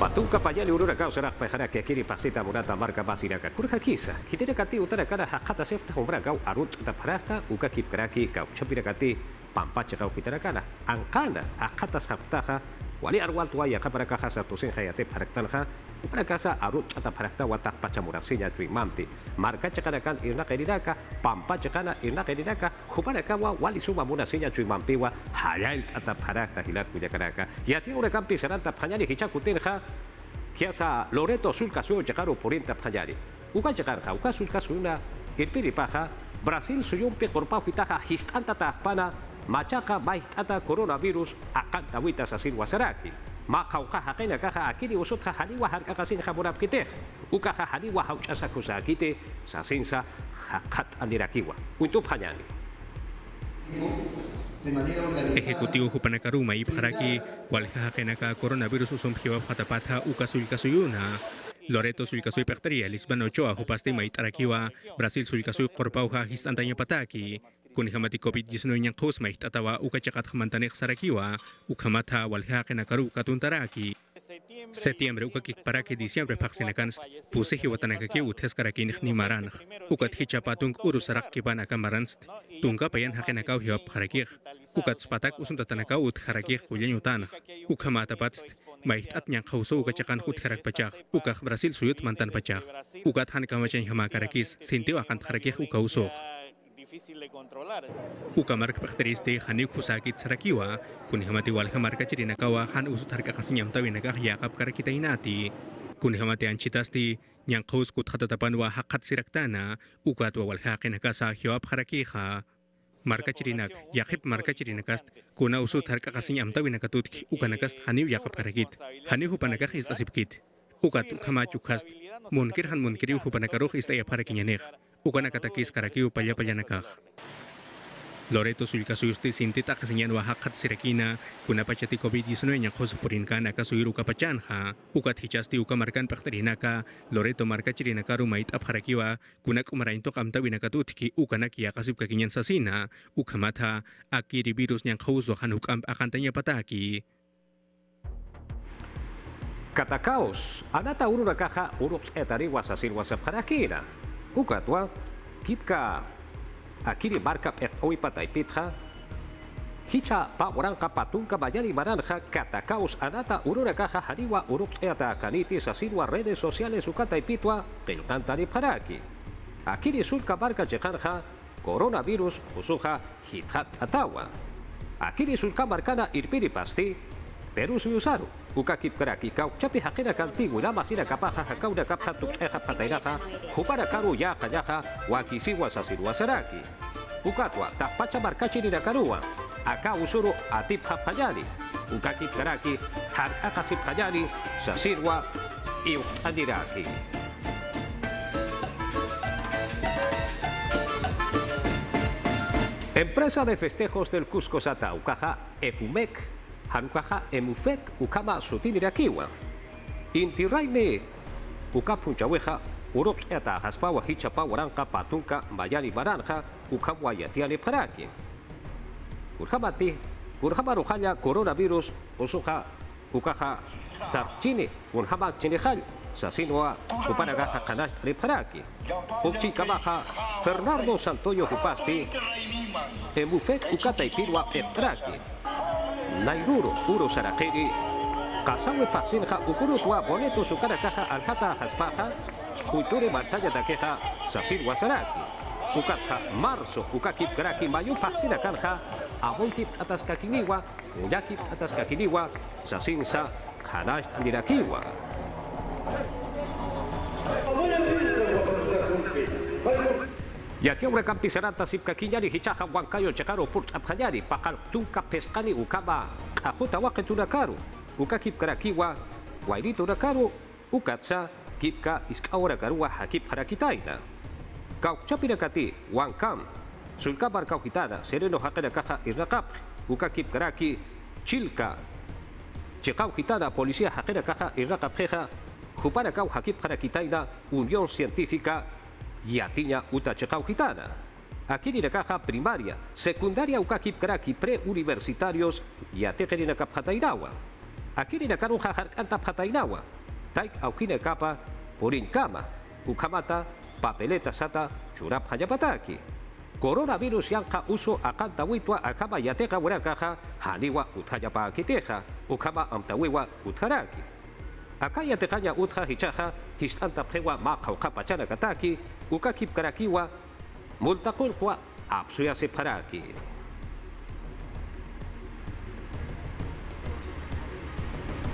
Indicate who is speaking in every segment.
Speaker 1: Patung kapaya ni urura kau serak pehara ke kiri pasti taburata marka pasira ka kurha kisa. Kita ni kati utara kara hakata sefta ya, hobra kau arut ta paraka uka kip keraki kau cepira kati pampa cek kau kita kara. Angkana hakata saftaha wali arwal tuaya kapara kaha satu sen hayate parak talha casa Arut, Ataparaktawa, Tapachamurasilla, marka Marca irna Irnaqueridaka, Pampa Chacana, muna Juparacagua, Walisuma, Murasilla, Chuimampiwa, Hayal, Ataparacta, Gilar, Cuyacaraca, Yati, Huracán, Pizaranta, Pañani, Hichacutenja, Kiasa, Loreto, Sulcasu, Chacaro, Purienta, Pañani, Uga Chacarja, Uga irpiri Irpiripaja, Brasil, Suyumpi, Corpau, Pitaja, Histanta, tapana Machaca, Maistata, Coronavirus, Acanta, Huitas, Asil, Wasaraki ma kauka hakena kaha akiri usut hahari wa harka kasin haburab kite, ...uqa hahari wa haucha sakusa kite, sasinsa
Speaker 2: adirakiwa, Ejecutivo Jupanakaruma y Paraki, cual hakena coronavirus usum hiwa patapata uka sulkasuyuna, Loreto Sulcasuy Pertaria, Lisbano Ochoa, Jupaste Maitarakiwa, Brasil sulkasuy Corpauja, Histantaño Pataki, kun hamati covid jisnu nyang khos mai tatawa uka cakat khamantane sarakiwa uka matha walha kena karu katuntara ki setiembre uka kik para ki disiembre vaksin akan puse hi watane ka ki uthes kara ki nikhni maran uka thi chapatung uru sarak ki bana kamaran tunga payan hakena ka hiop kharaki spatak usun tatana ka uth kharaki kulyan utan uka mata pat mai tat nyang khoso uka cakan khut kharak pacha uka brasil suyut mantan pacha uka than kamachen hama kara ki sintiwa kan uka usok difícil de controlar. Ukamark pachteriste hani kusaki tsarakiwa, kunihmati walhamarka nakawa han usut harka usutarka nakah yakap kita inati. Kunihmati anchitasti, nyankhaus kutkhatatapan wa hakat siraktana, ukat wa walhaqinakasa hiwap harakija. Marka chirinak, yakip marka chirinakast, kuna usut harka kasinya kasinyamtawinakatutk ukanakast haniw yakap karakit, haniw hupanakah istasipkit. Ukat ukamachukast, munkir han munkiri hupanakaruk istayaparakinyanekh o katakis karakiu caraqueo paya payanacaj. Loreto sulcasuste sinteta kasinyan wahakat sirakina pachati COVID-19 yang khos purinkan ka pachan ha ukat hichasti uka markan pakhtarinaka Loreto marka chirinaka rumait kuna kunak to kamta winakatutki nakia yakasib kakinyan sasina ukamata akiri virus yang khos wahan hukam akantanya pataki.
Speaker 1: ada anata ururakaha uruk etari wasap harakina. Ukatwa, Kitka, Akiri Barca, et Taipitja, Hicha Pawaranka Patunka Bayali Maranja Katakaus Anata Urura Hariwa, Uruk Eata kanitis Asidua Redes Sociales Ukata y Akiri Sulka Barca Coronavirus Usuja Hithat Atawa Akiri Sulka Marcana Irpiri Pasti Perus Yusaru Ukakip karaki kauchapi kau chapi hakira kalti wila masira kapaha hakaura kapha tuk eha patairaha jupara karu ya payaja, waki siwa sasiru asaraki. Ukatwa tak da usuru atip hap kayali. Uka har akasip sasirwa adiraki. Empresa de festejos del Cusco Sata Ucaja, Efumec, הממשפחה emufek ukama סוטים רקיווה. אם תראי מי וכפונג'אוויך Urop eta patunka mayani baranja ukabua yatiale paraki. Urjabati, urjaba rojalla coronavirus osoja ukaja sarchine unjaba chinejal sasinoa uparagaja kanash paraki. Ukchi baja Fernando Santoyo Kupasti emufek ukata ipirua etraki nairuro uro sarakegi kasawe paxinja ukurutwa boneto sukarakaja aljata jaspaja Kuture batalla Takeha, sasir wasaraki ukatja marzo ukakip graki mayu pasira kanja aboitip ataskakiniwa yakip ataskakiniwa sasinsa Hanash, andirakiwa Yatiaure Campisaranta, Sipcaquiñari, Hichaja, Huancayo, Checaro, Purchapjayari, Pajartunca, Pescani, Ucaba, Ajuta, Huaqueturacaro, Ucaquip Caraquiwa, Guairito Uracaro, ukacha Kipka, Iscaura Carua, Jaquip Cauchapiracati, Huancam, Sulcabar Caujitada, Sereno Jaqueracaja, Irracap, Ucaquip chilka Chilca, Checaujitada, Policía Jaqueracaja, Irracapjeja, Juparacau, Jaquip Jaraquitaina, Unión Científica, y Yatiña Aquí Gitana. caja primaria, secundaria pre preuniversitarios y Atejerinacap Jatainawa. jajar Jajarcantap Jatainawa. Taik purin kama, ukamata, Papeleta Sata, Churap Hayapataki. Coronavirus yanka uso akanta a akama yateja hurakaja, haniwa utayapa akiteja, ukama amtawiwa utjaraki. Acá ya te utja hichaja, histanta pewa maca ukakip karakiwa multakunqa apsuyasiqaraki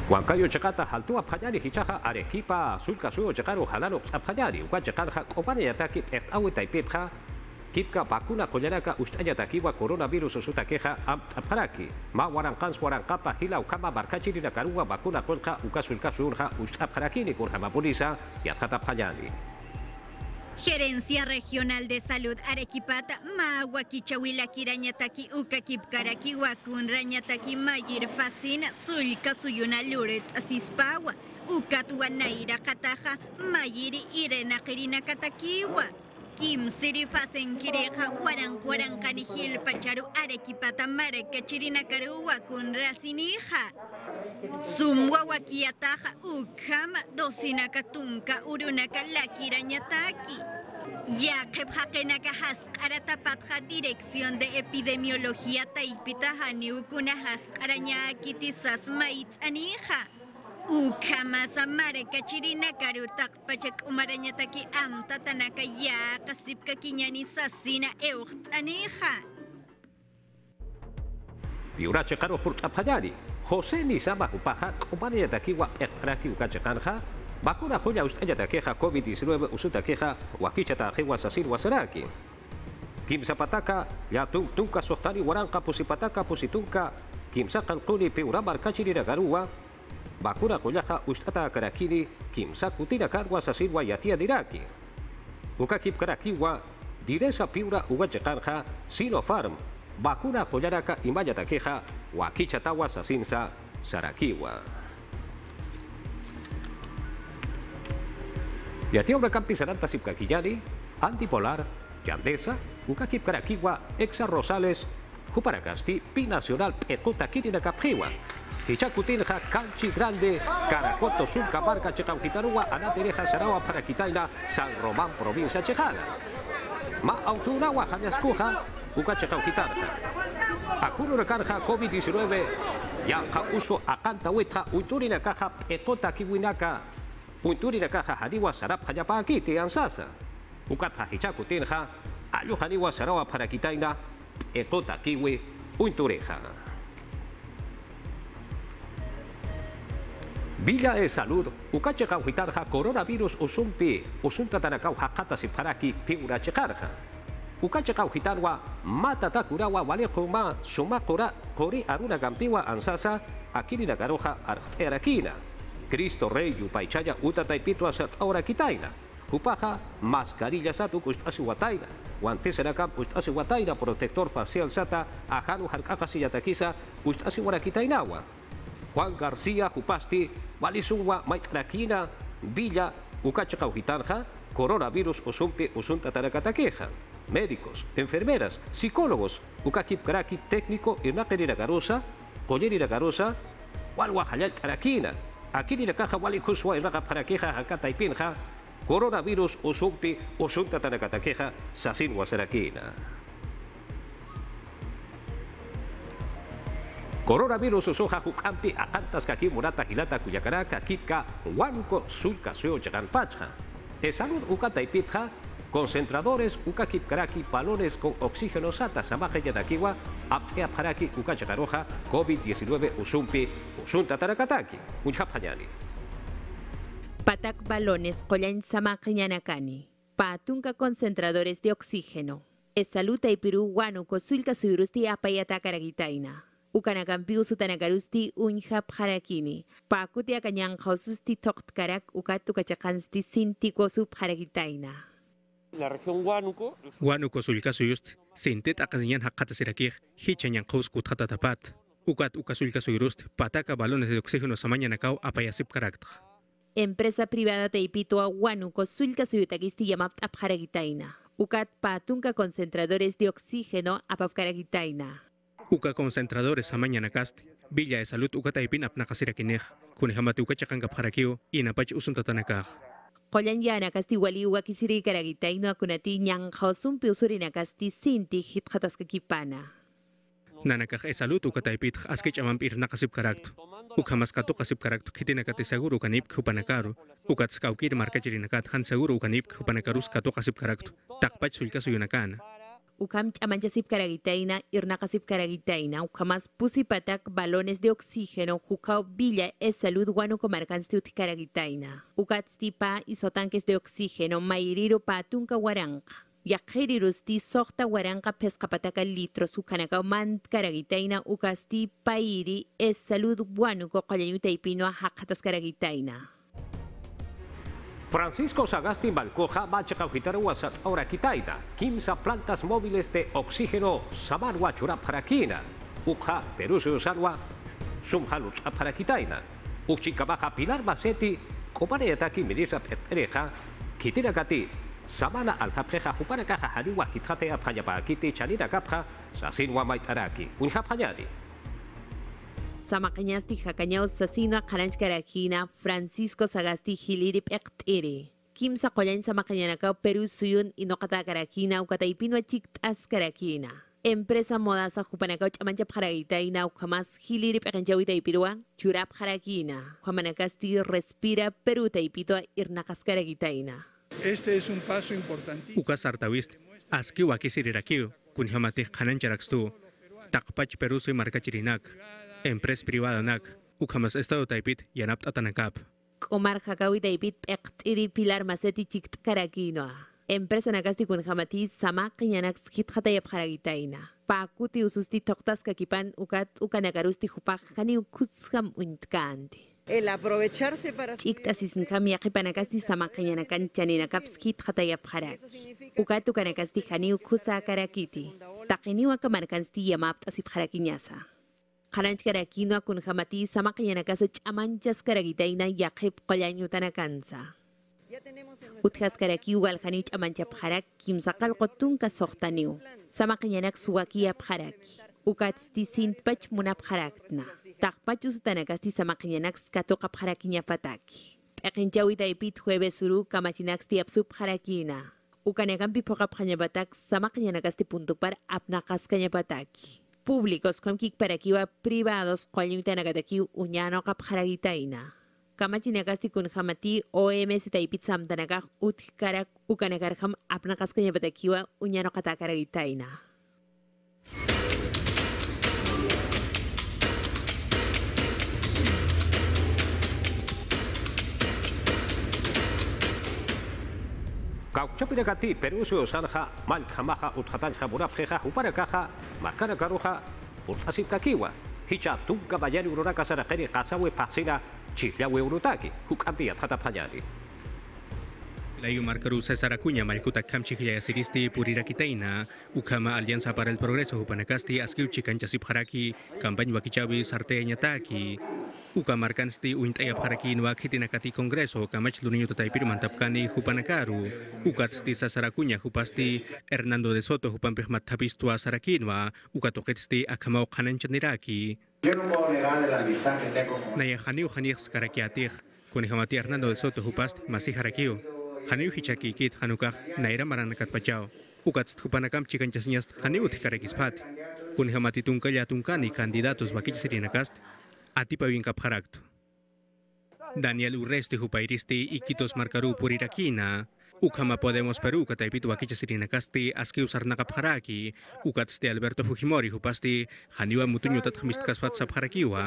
Speaker 1: Huancayo chacata jaltúa payari hichaja arequipa sulca suyo chacaru jalalo apayari hua chacarja copana yataki etau taipipja kipka vacuna collaraka ustayatakiwa coronavirus sutakeja aptaraki ma huarancans huarancapa hila ukama barcachirinacaruga vacuna colca ucasulca surja ustaparakini curja mapolisa yatjatapayani
Speaker 3: Gerencia Regional de Salud Arequipata, Mahuaki, Kirañataki, Rañataki, Kipkaraki, Wakun, Rañataki, Mayir, Fasina, Suyuna, Luret, asispawa Naira, Kataja, Mayiri, Irena, Kerina, Katakiwa. Kim, Sirifasen, Kireja, Huaran, Huaran, kanihil Pacharu, Arequipatamare Patamare, Cachirina, Carúa, Racinija, Zumwawakiataja, Ukama, Dosinakatunka, Tunka, Urunaka, Lakirañataki. Yaqeb Hakenaka Dirección de Epidemiología Taipitaja Niukuna tisas maits anija. Ukamasamare kachirina karutak pachak umarañataki amta tanaka yaqa sipka kiñani sasina ewq
Speaker 1: Jose ni qaro purt'apallari, umaranya taki wa qumarañataki waq'irqaraki bakuna vacuna julla ustallataqija COVID-19 usutaqija wakichataqiwa sasir wasaraki. Kimsa pataka, ya tung tungka sohtani waranqa pusipataka pusitunka, kimsa qalquni piuramar kachirina garuwa, bakurakullaqa usht'ata karakiri kimsaku tiraqarwa sasirwa Diraki. ukakip karakiwa diresa piura ugachiqarqa sinopharm vacunakullaraqa imayatakiqa wakichatawa sasinsa sarakiwa yatiaurakampi saranta anti antipolar yandesa ukakip karakiwa exa rosales Kuparakasti, Pi Nacional, na Quirinacapjiwa. Tichacutín, Jacalchi Grande, Caracoto, Surcamarca, Checaujitarúa, Anatereja, para Paraquitaila, San Román, provincia Chejal. Ma autunagua, Autunawa, Janiascuja, Ucachecaujitarja. carja, COVID-19, Yanja Uso, Acanta Huetra, Uturina Caja, Ecota Kiwinaca, Uiturina, Caja, Sarap, Jayapa, Kiti, Ansasa. Ucatja, Hichacutinja, Ayujaniwa, Saragua, Paraquitaila, Ecota Kiwi, Untureja. Villa de Salud, Ucache Caujitarja, coronavirus Usumpi, Usumpa Tanacau, Hakata Siparaki, Piura Checarja. Ucache Caujitarwa, Matata Valejo Ma, Cori Aruna Campiwa, Ansasa, Aquirina Garoja, Arjeraquina. Cristo Rey, Yupaichaya, Utataipito, Ahora Quitaina. Upaja, mascarilla satu kustasi wataina. Guanteserakan protector facial sata, ajanu harkaka siyatakisa kustasi Juan García Jupasti, Walisungua, maitraquina, Villa, Ujitanja, coronavirus Usumpi Osunta, Tarakataqueja. Médicos, enfermeras, psicólogos, Ucaquipcaraqui técnico Irnaperira Garosa, Collerira Garosa, Walhuajayal Tarakina, la Caja Walikusua, Irnaca Paraqueja, Acataipinja, coronavirus Usumpi Osunta, Tarakataqueja, Sasin Coronavirus usuja jucampi cantas kaki murata kilata cuyacará kipka huanco sulka suyo pacha. salud y concentradores uka kipkaraki palones con oxígeno sata samaje yadakiwa ap ukachataroja COVID-19 usumpi usunta tarakataki unchapanyani.
Speaker 4: Patak balones collain samaje patunca concentradores de oxígeno. Esaluta y Perú, Huánuco, Sulca, Suirusti, Apayata, Caragitaina. Ukanakampiusu tanakarusti unjap harakini. Pakutia josusti toktkarak ukatukachakansti sinti kosup harakitaina.
Speaker 2: La región Huánuco. Huánuco sulcasuyust, sintet acasiñan hakatatsirakij, hichañanjausku tatatapat. Ukat ukasulcasuyurust, pataca balones de oxígeno samañanacao apayasip karakta.
Speaker 4: Empresa privada teipito Huánuco sulcasuyutakisti yamapt apjaragitaina. Ukat patunka concentradores de oxígeno apapkaragitaina.
Speaker 2: uka concentradores amañana caste villa de salud uka taipin apnaqasirakinij kunijamati ukachaqankap qarakiu inapach usuntatanakaj
Speaker 4: Qoyan yana kasti wali uga kisiri karagitay no akunati nyang hausun piusurina kasti sinti hit khatas kipana.
Speaker 2: Nanakaj e salud uka taipit askich amam ir nakasip karaktu. Uka maskato kasip karaktu kitina kate saguru kanip kupanakaru. Uka tskaukir markachirin akat han saguru kanip kupanakarus kato kasip karaktu. Takpach sulka suyunakana.
Speaker 4: ukam chamanchasip caragitaina, irnakasip caragitaina, ukamas pusipatak balones de oxígeno, jukao villa es salud guano comarcanstiut caragitaina, Ukatstipa isotanques de oxígeno, mairiro patunca waranga Yakirirusti sohta waranga pescapataca litros, ucanaca mant caragitaina, ukasti pairi es salud guanuco colayutaipino a jacatas caragitaina.
Speaker 1: Francisco Sagasti Balcoja WhatsApp ahora kitaida. Kimsa plantas móviles de oxígeno Samarwa quina. Uja Perusio Sarwa Sumhalut Uchica Uchicabaja Pilar Macetti, Copareataki Mirisa Quitira gati. Samana Aljapreja Juparakaja Hariwa para Apayapakiti chalina Capja, Sasinwa Maitaraki, Unjapañadi
Speaker 4: samacañasti jacañao sasina caranchcarakina Francisco Sagasti Gilirip Kim Kimsa Collain samacañanacao Peru suyun inokata Karakina catacarakina ucataipino Empresa Modasa, Jupanacao Chamanchap paraitaina Ujamas Gilirip Ecanchau Itaipirua Churap Jarakina. Juamanacasti Respira Peru Taipito, Irnacascaragitaina. Este es un paso importantísimo.
Speaker 2: Ucas Artavist, Askiwa Kisirirakiu, Kunjamate Janancharaxtu, Takpach suy soy Marcachirinac. Empresa Nak, ukamas estado taipit yanapta tanakap.
Speaker 4: Omar Hakawi taipit eqtiri pilar maseti chikt karakinoa. Empresa con Hamatis, samaq y skit jatayap jaragitaina. Pakuti ususti Toktas kipan ukat ukanakarusti jupaj jani ukuzham uintkanti. El aprovecharse para... Chiktasisnjam yaqipanakasti samaqañanakan chaninakapski tqhatayap jaraki. Ukatu kanakasti jani ukhusa karakiti. Taqiniwa yamapt yamaptasip hamati ina qaranchkarakiña kunhamati samaqllanakasa ch'amanchaskaraguitayna yaqhip qollañutanakansa uthaskarakiwal hanich amanchapharak kimsaqalqo tunka soqtaniw samaqllanak suwakiyapharak ukatstisintpach munapharakna taqpachusutanakasti samaqllanak skatuqapharakinapatak p'aqinchawitaypit jueves suru kamachinaksi puntuk par ap nakas kanya apnaqasqañapatak públicos con kik para kiwa privados cual yung kap ina. Kama chinagasti hamati OMS eta ipit samtanagak utkara ukanagarham apna kaskanya pata kiwa kata karagita ina.
Speaker 1: Cauchapira Gati, Perusio Sanja, Malk Hamaja, Utjatal Jamurab Jeja, Jupara Caja, Marcana Caruja, Utasip Kakiwa, Hicha Sarajeri, Hasawe Pasira, Chiflawe Urutaki, Jukambia Tatapayari.
Speaker 2: La yu marca rusa saracuña malcuta camchihia siristi purirakiteina, ukama alianza para el progreso upanakasti askiuchi canchasip haraki, campaña wakichawi sarteña taki. ukamarkansiti uintaya pharkiinwa khitinakati congreso kamach luniño mantapkani hupanakaru ukatsti sasarakunya hupasti hernando de soto tua sarakinwa ukatoqetsti sarakinwa Yo no puedo
Speaker 1: negarle la amistad que tengo
Speaker 2: con... Nayahaniu hanixkarakiatij, kunijamati Hernando de Soto hupast Khaniu hichaki ikit khanukah naira maranakatpachao. Ukatst hupanakam chikanchasiñast Kuni hamati tungkaya tungkani kandidatus candidatos bakichisrinakast αντιπαουίνκαπ Daniel Urresti, Jupairisti, ikitos Marcarú, purirakina, ukama Podemos Perú, Cataipitu Aquicha Sirinacasti, Askius Arnacapjaraki, Ucatste Alberto Fujimori, Jupasti, Janiwa Mutuño Tatjamistcaspat Sapjaraquiwa.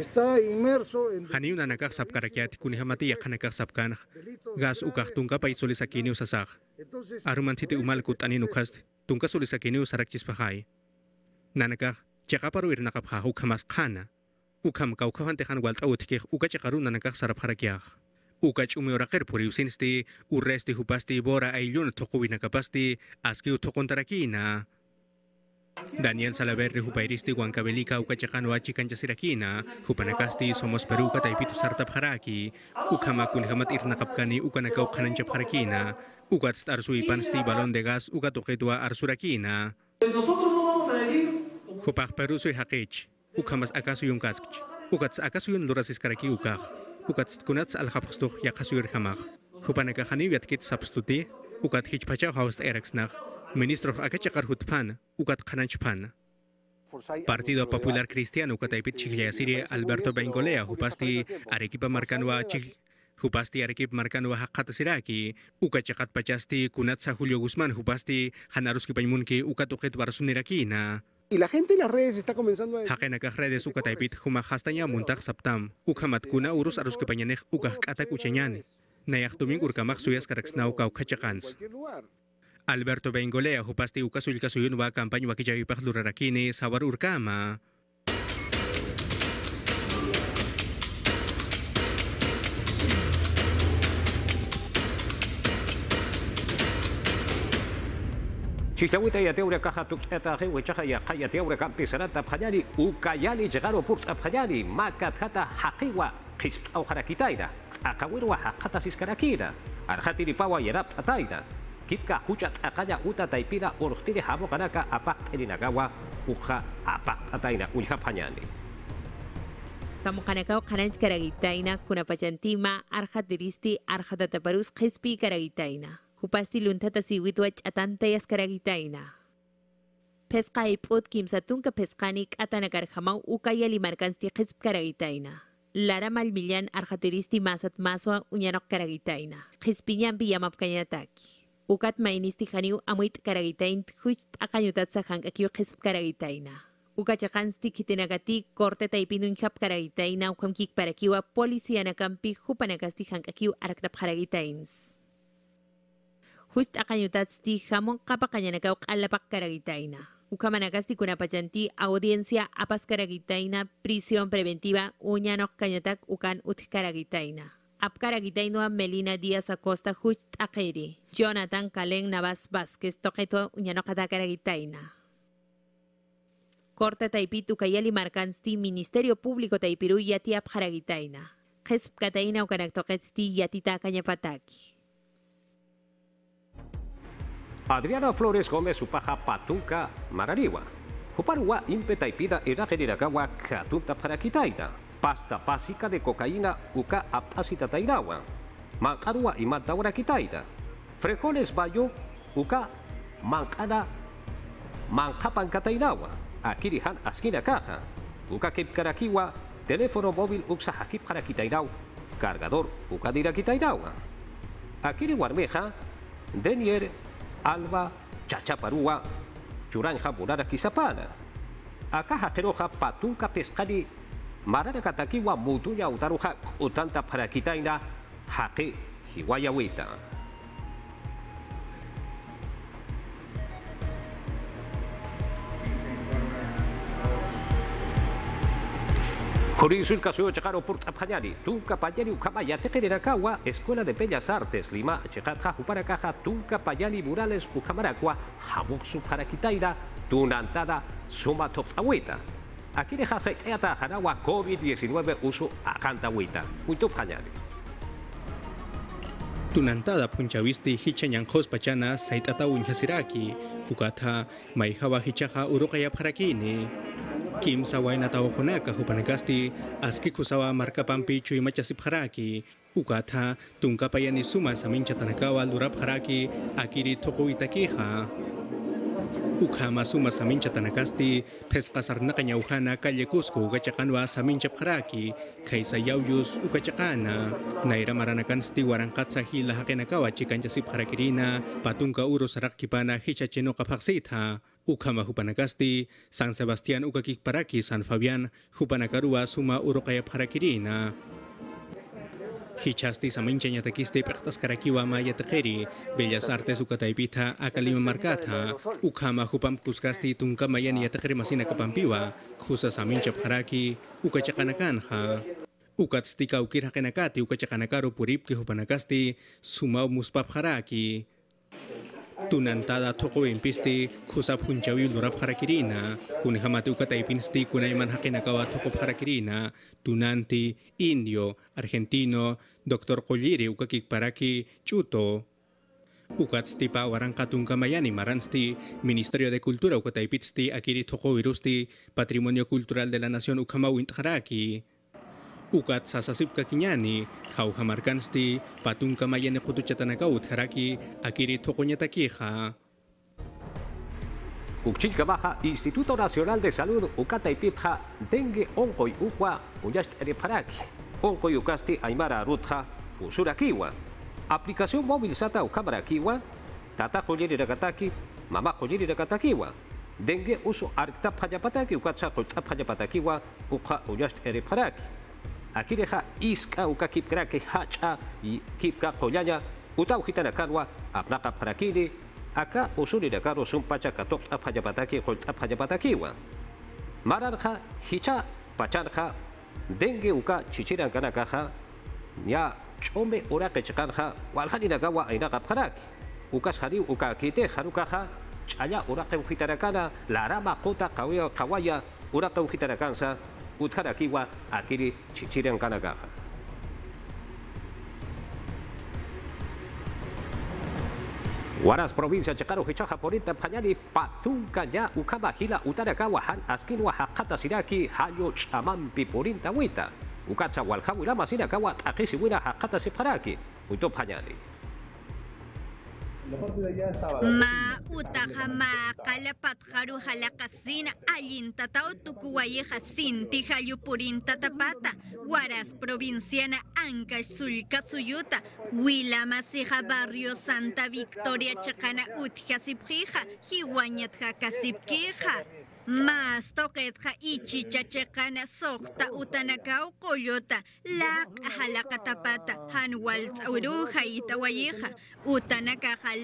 Speaker 1: Está inmerso en.
Speaker 2: Janiuna Nakaj Sapkarakiat, Kunihamatia Janakaj Sapkan, Gas Ucajtunca Paisolisakini Usasaj. Arumantite Umalkut Aninukast, Tunca Nana Usarakchispajai. Nanakaj, Chakaparu Irnacapja, Ucamas kana ukam kawkahante han walta utikih ukachi qarunankaq sarapqarakiyaq ukachi umioraqir puriusinsti urresti hupasti bora ayllun tuquwinakapasti askiu tuquntarakina Daniel Salaverri hupairisti huancabelica ucachacan huachi canchasirakina hupanakasti somos peru Perú cataipitu sartapjaraki ukama kunjamat irnaqapkani ukanaka uqananchapjarakina ucats arsuipansti balon de gas ucatuqetua arsurakina
Speaker 4: peru
Speaker 2: sui suihaqich ukamas akasuyun kaskch ukats akasuyun luras iskaraki ukah ukats kunats alhapstokh yakasuyur khamakh khupanaka khani yatkit substuti ukat hich pacha haus erexnakh ministro akachakar hutpan ukat pan. Partido Popular Cristiano kata ipit chigliasiri Alberto Bengolea hupasti arekipa markanua chig Hupasti arekip markan wa hakat siraki, uka cakat pacasti kunat sa Julio Guzman hupasti hanaruski kipanyumun ki uka tuket warasun Y la gente en las redes está comenzando a decir... Hakenakah redes uka taipit huma hastanya muntak saptam. kuna urus arus kepanyanek uka kata ucheñan. Nayak tuming urkamak suyas karaksnau kau kachakans. Alberto Bengolea hupasti uka sulka suyun wa kampany wakijayipah lurarakini sawar urkama.
Speaker 1: Chitawita y ateure caja tux etaje huechaja y acaya teure campisara tapjayari ucayali llegaro purt apjayari macatjata jajiwa qisp au jarakitaira akawirwa hakata siskarakira arjatiripawa yerap ataira kitka huchat akaya uta taipira orhtiri habo kanaka apak elinagawa uja apak ataina ulha pañani
Speaker 4: kamukanakau kananch karagitaina kunapachantima arjatiristi arjatataparus qispi karagitaina Upasti luntata siwituach atanta yaskaraguitaina. Pesca iput kimsatunka pescanik atanakarjamau ukayalimarkansti karagitaina. Lara malmillan arjateristi masat maswa unyanok karagitaina. Qispiñan piyamap kañataki. Ukat mainisti janiu amuit karaguitain huist akañutatsa hankakiu qisp karagitaina. Ukachaqansti kitinagati corteta ipinun hap karagitaina ukamkik parakiwa policianakampi hupanakasti hankakiu arktap karagitains. Hust akayutatsti jamon kapakayanakau alapakaragitaina. Ukamanakasti kunapachanti audiencia apaskaragitaina, prisión preventiva uñanos kanyatak ukan utkaragitaina. Apkaragitainoa Melina Díaz Acosta just Akeri. Jonathan Calen Navas Vázquez Toqueto uñanokatakaragitaina. Corta Taipí Tucayali Marcansti Ministerio Público Taipiru Yati apkaragitaina. Jesp Cataina Ukanaktoquetsti Yatita Cañapataki.
Speaker 1: Adriana Flores Gómez paja Patuca Marariwa. Uparua Impetaipida catunta para quitaida. Pasta básica de cocaína Uka apasita Tairawa. Makarua y Mataura quitaida. Frejones Bayo Uka Mankada Mankapankatainawa. Akirihan Askina Caja. Uka Kipkarakiwa. Teléfono móvil Uxa Hakip Parakitainau. Cargador Uka Dirakitainawa. Akiri guarmeja. Denier Alba, chachaparua, Churanja, Burara, Quizapana. Acá Jateroja, Patuca, Pescari, Marara, Cataquiwa, Mutuya, Utaruja, Utanta, Paraquitaina, Jaque, Higuayahuita. Por caso chegaro por Tapjayari, Tunca Payari Ucamaya, Tejereracagua, Escuela de Bellas Artes, Lima, Chejatja, Juparacaja, Tunca Payari Murales, Ucamaracua, Jamuxu Jaraquitaira, Tunantada, Suma Toptahuita. Aquí dejase Eata COVID-19 uso Ajantahuita, Uitup Jayari.
Speaker 2: Tunantada y hichañan pachana, saitata unjasiraki, Fukata, Maijawa hichaja urokayap jarakini. كيمسا وين تاو هناك هوبانكاستي اسكي كوساوا ماركا بامبي تشوي ماتشاسيب هراكي وكاتا تونكا بياني سوما سامينشا تانكاوا لوراب هراكي اكيري توكوي تاكيها ukhama suma samincha tanakasti phesqa sarnaqa ñawhana calle Cusco uqachakanwa saminchap qaraki khaysa yawyus uqachaqana nayra maranakansti waranqatsa hila haqinakawa chikanchasip qarakirina patunqa sarakipana saraqkipana hichachinuqa phaqsitha Ukama Hupanakasti, San sebastian Ukakik Paraki, San fabian Hupanakaruwa Suma Urokayap Harakirina, Hichastis aminchañatakis departaskarakiwama tekeri, bellas artes ukataipita akalima markata, ukama hupam kuskasti tunkamayani khusus masina kapampiwa, kusas aminchapkaraki, ukachakanakanha. Ukatsti kaukirhakenakati ukachakanakaro puripki hupanakasti, sumau haraki. tunantada toko Pisti, kusap punjabi lurap harakirina kun hamatuka hakinakawa toko harakirina tunanti indio argentino doctor colliri ukakikparaki chuto Ukatstipa Warankatunka Mayani Maransti, Ministerio de Cultura Ukataipitsti Akiri Toko Virusti, Patrimonio Cultural de la Nación Ukamawintharaki ukat sasasip kakiñani jauja marcansti patunka mayane ka utjaraki akiri toqoñatakiqa Kuchilka Instituto Nacional de Salud, ukata y Dengue, onkoi Uqua,
Speaker 1: Uyasht Ereparaki, Oncoy, Ucasti, Aymara, usura Usurakiwa. Aplicación móvil Sata, kiwa, Tata, Coyeri, Rakataki, Mamá, Coyeri, Rakatakiwa. Dengue, Uso, arktap hajapataki ukatsa Colta, Payapatakiwa, Uyasht Ereparaki akireja isca uka kipkra hacha y kipka Uta, utau gitana aplaka parakiri aka usuri de karo sun pacha katok apayapataki hol mararja hicha pacharja dengue uka Chichira, Kanakaja, ya chome ora kechkarja walhani nagawa aina kapkarak uka hari uka kite harukaja chaya ora la larama kota kawaya ora keujitarakansa Kiwa, Akiri Chichirian Kanagawa. Guaras, provincia, Chacaro, Hichaja, Porita, Pañari Patunka Ya, Ucaba, Gila, Utarakawa, Han, Askinwa Hakata, Siraki, Hayo, Chaman Porinta, Huita, Ukacha Walhawi, Lama, Sirakawa, Akisiwira, Hakata, Siparaki Utop, ma uta ma
Speaker 3: kala casina, jalakasina allintatao tukuwayeja sinti tatapata, tapata waras provinciana anca sulca suyuta barrio santa victoria chacana utja sipjija jiwañatja kasipkija mas ichicha, ichi chachaqana suqta coyota, lak, laq ajalakatapata hanwaltz'uruja itawayiqa utanakaqa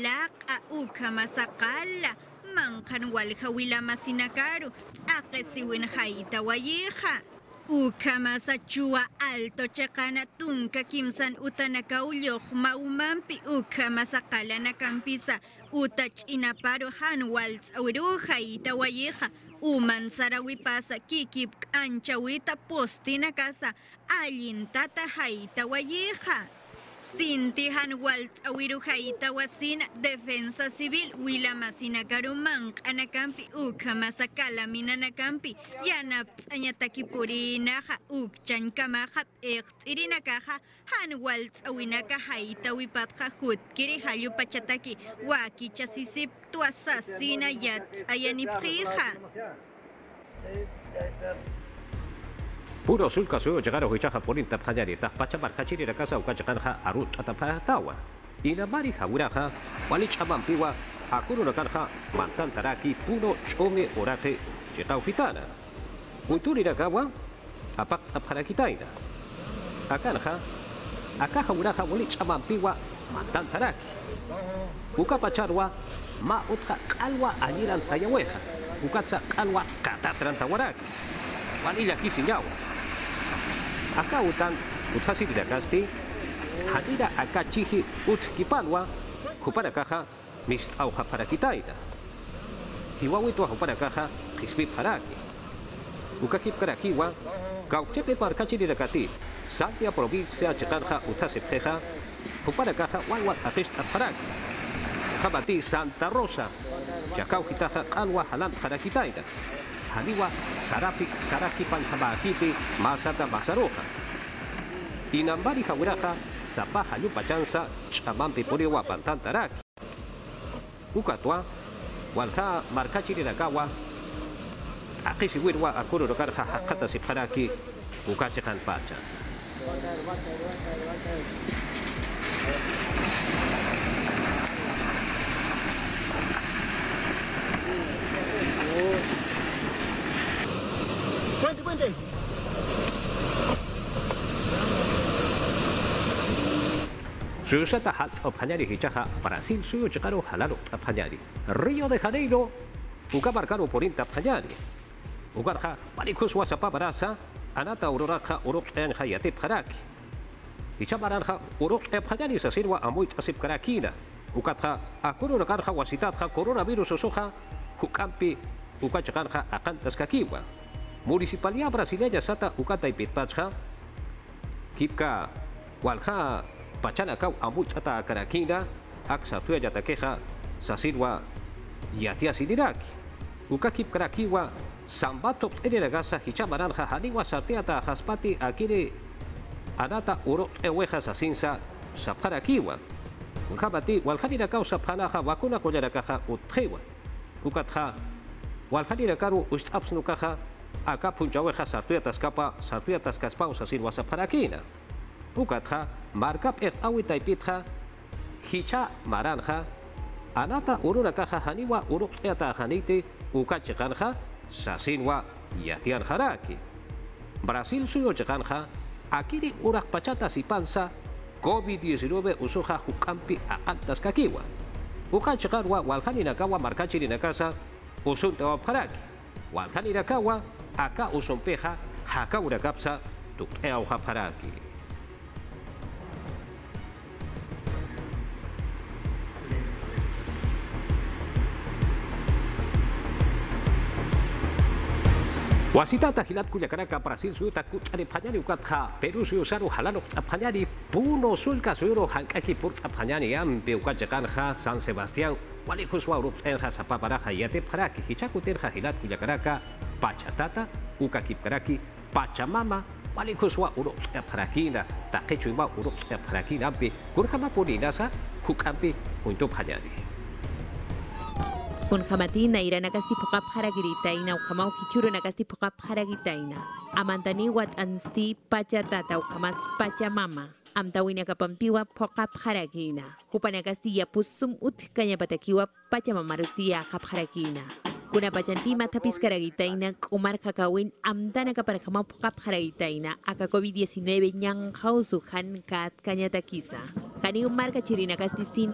Speaker 3: a uka masaqala manqan akesiwin, wilamasinacaru wayeja. Uka, masachua, alto checana, tunka kimsan utanakau na nakampisa, utach, inaparu, Hanwals haita wayeja. Uman sarawipasa kikip anchawita postina casa allintata jaita Wayeja. Sinti Walt Awirujaita Wasin, Defensa Civil, Wilamasina Karumang, Anakampi Uka Masakala, Minanakampi Yanap, ha Uk Chancamaja, Ext Irinakaja, Han Walt Awinaka Wipat Wipatja kiri Pachataki, Waki Chasisip, Tuasasina Yat, frija
Speaker 1: puro sulca suyo llegar a huichaja por inta pajari ta la casa uka chanja arut ta Ina y la mari jauraja wali chaman hakuru la canja mantan taraki puro chome orate chetau gitana Uturi la gawa apak apjarakitaina akanja akaja jauraja wali chaman mantantaraki. mantan taraki uka pacharwa ma utja calwa añiran tayaweja ukatsa kalwa katatran tawaraki Vanilla aquí Acá utan utasi tiracasti, hatira acá chiji utquipalwa, jupara caja, mis auja para quitaida. Hiwawitua jupara caja, para aquí. Ukakip karakiwa, gauchepe parcachi tiracati, santia provincia chetanja utasepeja, jupara caja, atesta aquí. Jabati Santa Rosa, Yacau Jitaja, Alwa para Jadiwa, sarapi Jaraki, Panjabajiti, Mazata, Bazaroja. Inambari, Jauraja, Zapaja, Yupachanza, Chamampi, Porewa, Pantantaraki. Ucatua, Walja, Marcachirakawa, Akisi Wirwa, Akuro, Rocarja, Hakata, Siparaki, Ucache, pacha Susa tahat apañari hichaja, Brasil suyo chicaro jalaro apañari. Río de Janeiro, ukabarcaro ponente apañari. Ugarja, maricus wasapa barasa, anata auroraja, urok en hayatip jaraki. Hichabaranja, a apañari sasirwa amuit asip karakina. Ukatja, akuro karja wasitatja, coronavirus osoja, ukampi, ukachaganja, akantas kakiwa. Municipalidad brasileña sata ukata y kipka, walja, Pachanacau amuch ata akaraquina, axa tuya yataqueja, sasirwa yatiasidirak Ukakip karakiwa, sambato ereragasa hichamaranja janiwa sarteata jaspati akire anata urot eweja sasinsa sapkarakiwa. Ulhamati walhanirakau sapjanaja vacuna koyarakaja utjewa. Ukatja walhanirakaru ustapsnu acá punchaweja sartuya tascapa sartuya tascaspausa sirwa sapjarakina. Ukatha Marcap Awitaipitja, Hicha Maranja, Anata Ururakaja uruk Uruqeata haniwa Ukachiqanja, Sasinwa Yatian Haraki, Brasil Suyochiqanja, Akiri y Sipansa, COVID-19 Usuja Jukampi Aqantas Kakiwa. Ukachiqarwa Markachiri Nakasa, Usunta Wapjaraki. Waljaninakawa, Aka usonpeja Hakaura Kapsa, Tuqeau Wasitata hilat kuyakanaka Brasil suyuta kuchani pañani Ha Peru suyu saru jalano pañani Puno sulka suyuro hankaki purta pañani jakan Ha San Sebastián Walejus wauru tenja zapaparaja yate paraki hichaku tenja hilat kuyakanaka Pachatata ukakipkaraki Pachamama Walejus wa uro parakina Takechu ima uro parakina ambe Kurjama puninasa kukampi untuk pañani
Speaker 4: Unjamati ira nagasti pokap haragiritaina ukamau kichuru nagasti pokap haragitaina. Amantani wat ansti pachatata ukamas mama, Amtawina kapampiwa pokap haragina. Hupanagasti yapusum ut kanyapatakiwa pachamamarustiya kap haragina. matapis tapiscaragitaina Kumar Kakawin Amdana Kaparajama Kapjaragitaina Aka COVID-19 nyang Hausu Han Kat Cañataquiza. Umar Marca usup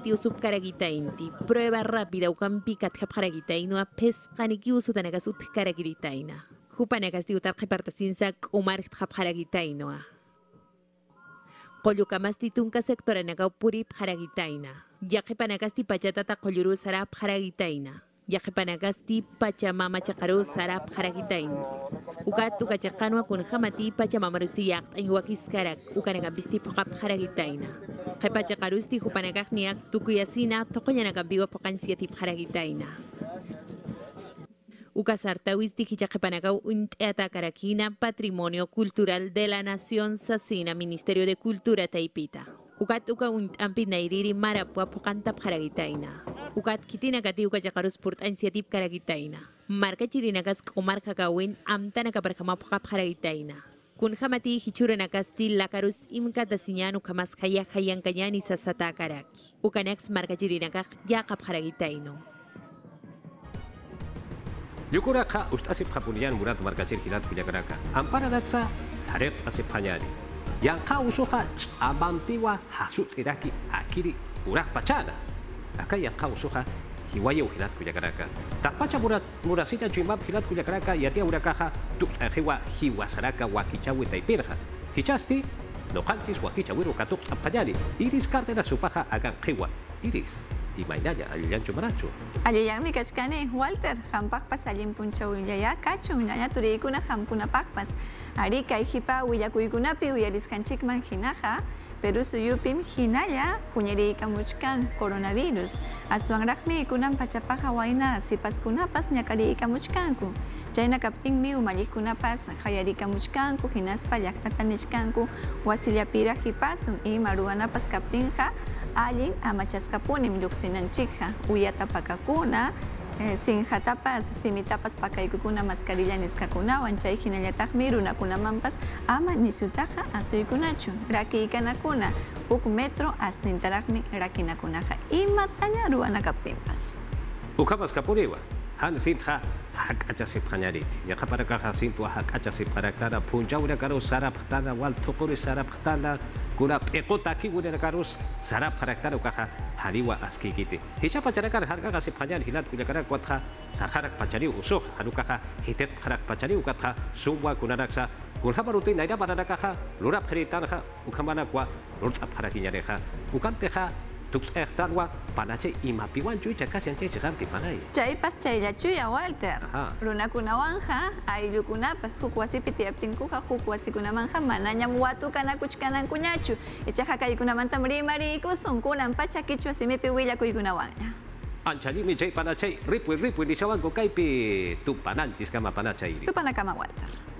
Speaker 4: Usu Usubcaragitainti Prueba rápida Ucampi Kat pes Apes Janiki Usutanakasut Karagiritaina. Jupanakasti sinsak Umar Kapjaragitainoa. Coyucamasti Tunca Sectoranacau Puri Pjaragitaina. Pachatata Yaje Panagasti, Pachamama Chakaro, Sarap Jaragitains. Ukatu Kachakanwa con Pachamama Rustiak, en Huakis Karak, Ukanagabisti, Pokap Jaragitaina. Hepachakarusti, Hupanagarniak, Tukuyasina, Tokoyanagabiwa, Pokansiati, Jaragitaina. Ukasartawisti, Hichaje Unteata Karakina, Patrimonio Cultural de la Nación, Sasina, Ministerio de Cultura, Taipita. Ukat uka ampina iriri mara puapu kantap karagitaina. Ukat kiti kati uka jakarus purt inisiatif karagitaina. Marka ciri kas kumar kakawin amtana kama pukap karagitaina. Kun hamati hichura nakasti lakarus imka uka mas kaya kayan kanyani sasata karaki. Ukanex marka cirina kak jakap karagitaino.
Speaker 1: Yukuraka ustasip hapunian murat marka cir kinat punya gerakan. Ampara datsa, asip hanyani yang kau abang ch'amanpiwan hasut iraki akiri uraq pachana aka uhilat kujakaraka. hinatku llaqraqa taqpacha murasita chimap hinatku llaqraqa yatia uraqaqa hiwa saraka wakichawi taipirha hichasti noqanchis wakichawiru katuqt'apqallani iris supaha agan hewa iris timainaya, ayuyanchu marachu.
Speaker 5: Ayayami kachkane Walter, jampakpas allimpunicha uyaya kachun, hampuna pakpas. Arika, Ari kayjipa willakuykunapi uyariskanchik manjinaja, Peru Hinaya hinalla puñeriykamuchkan coronavirus aswanraqmi kunan pachapaqa wayna sipaskunapas ñakariykamuchkanku chayna kaptinmi hinas payakta hinaspa llaqtata pira hipasum hipasun pas ruwanapas kaptinqa allin amachasqapunim lluqsinanchikqa uyata pakakuna sin Eh, sin jatapas, simitapas pakaykukuna mascarilla nisqakunawan chay kuna mampas. ama raki raki rakiykanakuna buk metro Y rakinakunaqa imataña ruwanakaptinpas
Speaker 1: ukapas kapuriwa hansinja hak ajasi panyarit. Ya kepada kakasin tua hak ajasi pada kada punca udah karus sarap tanda wal tukur sarap tanda kura ekotaki udah karus sarap pada kada udah hari hariwa aski kiti. Hicap pacara kada harga kasih panyar hilat udah kada kuat ha sakarak pacari usuh adukaha kaka hitet karak pacari ukat ha semua guna raksa baru tuh naida pada kaka lurap kerita kaka ukamana kuah lurap kaka kinyareka ukam kaka Dr. Tarwa, Panache y Mapiwan Chuicha casi han hecho panay
Speaker 5: para ahí. Chuya, Walter. Runa kunawanja Wanja, Ayu Kuna, Pas Jukuasi Pitiaptin Jukuasi Manja, Manaña Muatu, Kunachu, Echaja Kayukuna Manta Mri Mariku, Son Kunan Pacha Kichu, Simipi
Speaker 1: Chay Panache, Ripu Ripu y Nishawanko Kaipi, Tupananchis Kama Panache Iris.
Speaker 5: Tupanakama Walter.